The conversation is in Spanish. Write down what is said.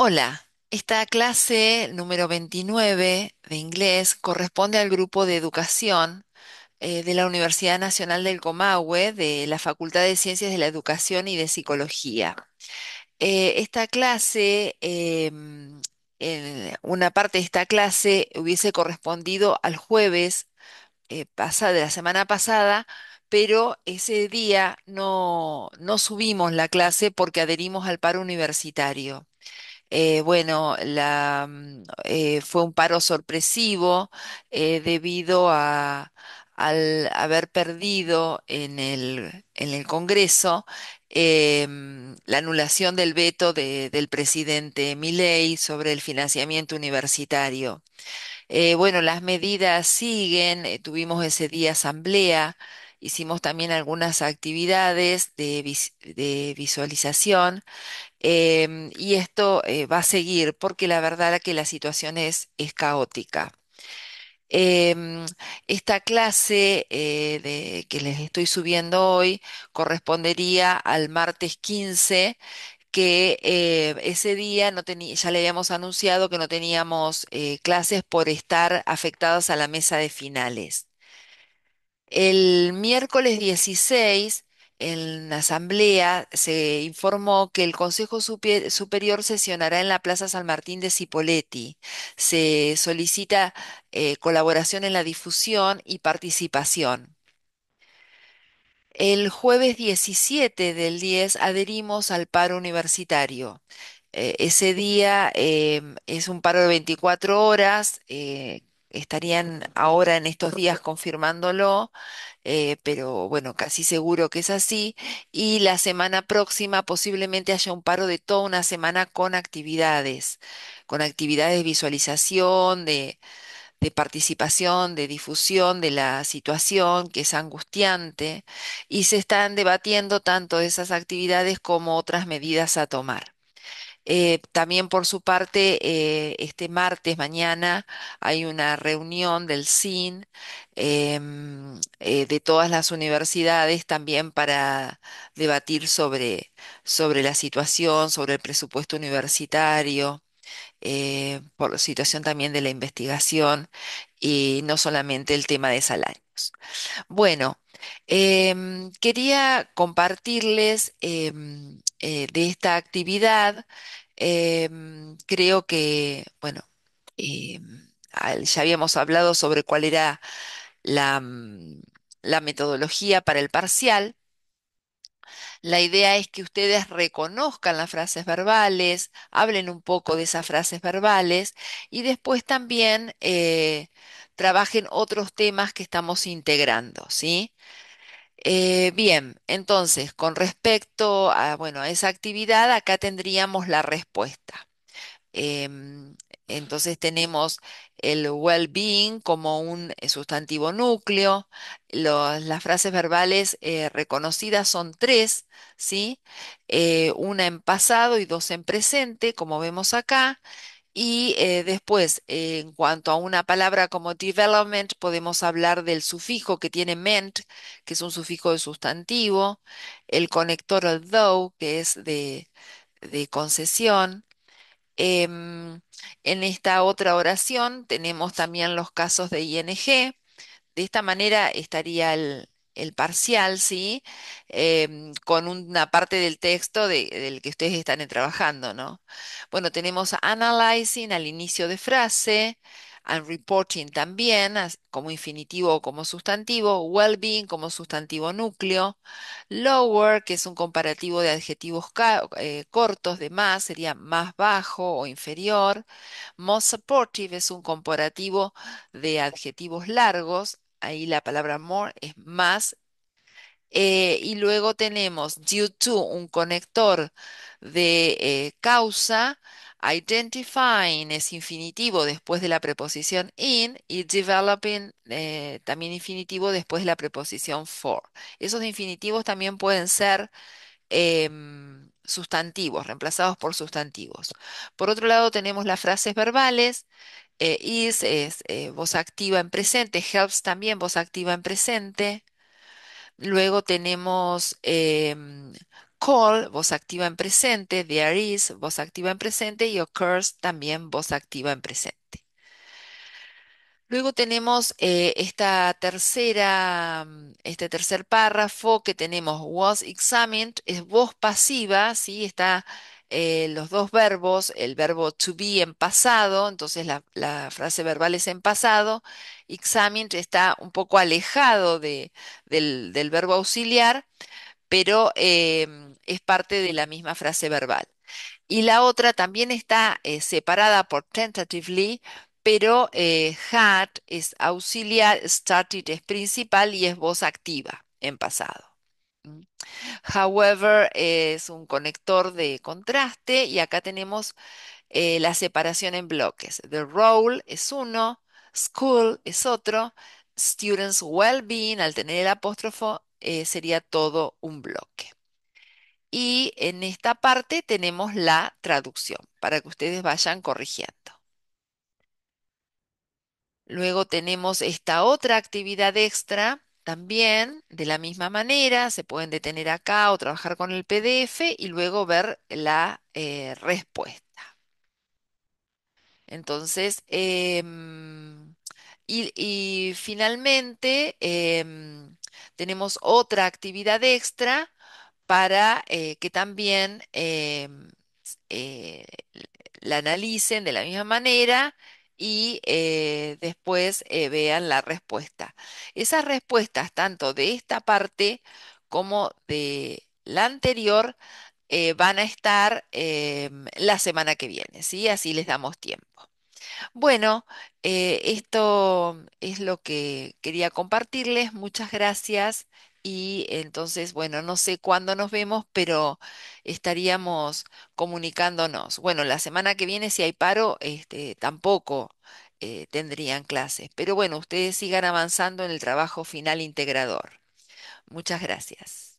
Hola, esta clase número 29 de inglés corresponde al grupo de educación eh, de la Universidad Nacional del Comahue de la Facultad de Ciencias de la Educación y de Psicología. Eh, esta clase, em, una parte de esta clase hubiese correspondido al jueves eh, pasado de la semana pasada, pero ese día no, no subimos la clase porque adherimos al paro universitario. Eh, bueno, la, mm, eh, fue un paro sorpresivo eh, debido a, al haber perdido en el, Congreso eh, mm, la anulación del veto del presidente Miley sobre el financiamiento universitario. bueno, las medidas siguen, tuvimos ese día asamblea hicimos también algunas actividades de, visualización em, y esto eh, va a seguir porque la verdad es que la situación es, caótica. Em, esta clase eh, que les estoy subiendo hoy correspondería al martes 15, que eh, ese día ya le habíamos anunciado que no teníamos clases por estar afectados a la mesa de finales. El miércoles 16, en la asamblea, se informó que el Consejo Superior sesionará en la Plaza San Martín de Cipoletti. Se solicita eh, colaboración en la difusión y participación. El jueves 17 del 10 adherimos al paro universitario. Eh, ese día em, es un paro de 24 horas eh, estarían ahora en estos días confirmándolo, eh, pero bueno, casi seguro que es así. Y la semana próxima posiblemente haya un paro de toda una semana con actividades, con actividades de visualización, de, de participación, de difusión de la situación que es angustiante y se están debatiendo tanto esas actividades como otras medidas a tomar. Eh, también por su parte, eh, este martes, mañana, hay una reunión del CIN em, eh, de todas las universidades también para debatir sobre, sobre la situación, sobre el presupuesto universitario. por la situación también de la investigación y no solamente el tema de salarios. Bueno, em, quería compartirles em, eh, de esta actividad, em, creo que, bueno, em, ya habíamos hablado sobre cuál era mm, la, metodología para el parcial. La idea es que ustedes reconozcan las frases verbales, hablen un poco de esas frases verbales y después también eh, trabajen otros temas que estamos integrando, ¿sí? Eh, bien, entonces, con respecto a, bueno, a esa actividad, acá tendríamos la respuesta. Em, entonces tenemos el well-being como un eh, sustantivo núcleo. las frases verbales eh, reconocidas son tres, ¿sí? una en pasado y dos en presente, como vemos acá. Y eh, después, en cuanto a una palabra como development, podemos hablar del sufijo que tiene ment, que es un sufijo de sustantivo, el conector though, que es de, de concesión. Em, en esta otra oración tenemos también los casos de ING. De esta manera estaría el, el parcial, ¿sí? Em, con una parte del texto del que ustedes están trabajando, ¿no? Bueno, tenemos analyzing al inicio de frase, and reporting también como infinitivo o como sustantivo, well-being como sustantivo núcleo, lower, que es un comparativo de adjetivos eh, cortos de más, sería más bajo o inferior, most supportive es un comparativo de adjetivos largos, ahí la palabra more es más. Eh, y luego tenemos due to, un conector de eh, causa. Identifying es infinitivo después de la preposición in y developing eh, también infinitivo después de la preposición for. Esos infinitivos también pueden ser em, sustantivos, reemplazados por sustantivos. Por otro lado, tenemos las frases verbales eh, is es eh, voz activa en presente, helps también voz activa en presente. Luego tenemos em, call, voz activa en presente, there is, voz activa en presente y occurs también voz activa en presente. Luego tenemos eh, esta tercera, mm, este tercer párrafo que tenemos was examined, es voz pasiva, ¿sí? está eh, los dos verbos, el verbo to be en pasado, entonces la, frase verbal es en pasado, examined está un poco alejado del, verbo auxiliar, pero em, es parte de la misma frase verbal. Y la otra también está eh, separada por tentatively, pero eh, had es auxiliar, started es principal y es voz activa en pasado. ¿Mm? However es un conector de contraste y acá tenemos eh, la separación en bloques. The role es uno, school es otro, students well-being, al tener el apóstrofo, eh, sería todo un bloque. Y en esta parte tenemos la traducción para que ustedes vayan corrigiendo. Luego tenemos esta otra actividad extra también, de la misma manera, se pueden detener acá o trabajar con el PDF y luego ver la eh, respuesta. Entonces, em, y, finalmente, em, tenemos otra actividad extra para eh, que también em, eh, la analicen de la misma manera y eh, después eh, vean la respuesta. Esas respuestas, tanto de esta parte como de la anterior, eh, van a estar em, la semana que viene, ¿sí? Así les damos tiempo. Bueno, esto es lo que quería compartirles. Muchas gracias. Y entonces, bueno, no sé cuándo nos vemos, pero estaríamos comunicándonos. Bueno, la semana que viene, si hay paro, este, tampoco eh, tendrían clases. Pero bueno, ustedes sigan avanzando en el trabajo final integrador. Muchas gracias.